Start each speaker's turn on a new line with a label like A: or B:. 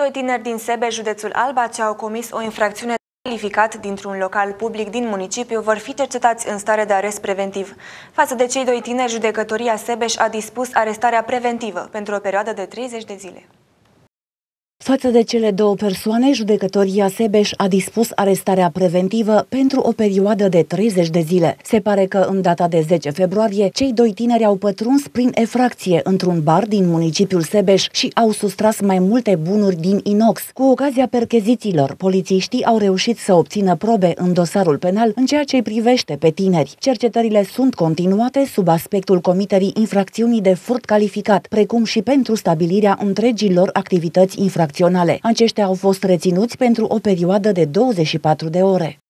A: Doi tineri din Sebe, județul Alba, ce au comis o infracțiune calificat dintr-un local public din municipiu vor fi cercetați în stare de arest preventiv. Față de cei doi tineri, judecătoria Sebeș a dispus arestarea preventivă pentru o perioadă de 30 de zile.
B: Față de cele două persoane, judecătoria Sebeș a dispus arestarea preventivă pentru o perioadă de 30 de zile. Se pare că în data de 10 februarie, cei doi tineri au pătruns prin efracție într-un bar din municipiul Sebeș și au sustras mai multe bunuri din inox. Cu ocazia percheziților, polițiștii au reușit să obțină probe în dosarul penal în ceea ce privește pe tineri. Cercetările sunt continuate sub aspectul comiterii infracțiunii de furt calificat, precum și pentru stabilirea întregilor activități infracționale naționale. Aceștia au fost reținuți pentru o perioadă de 24 de ore.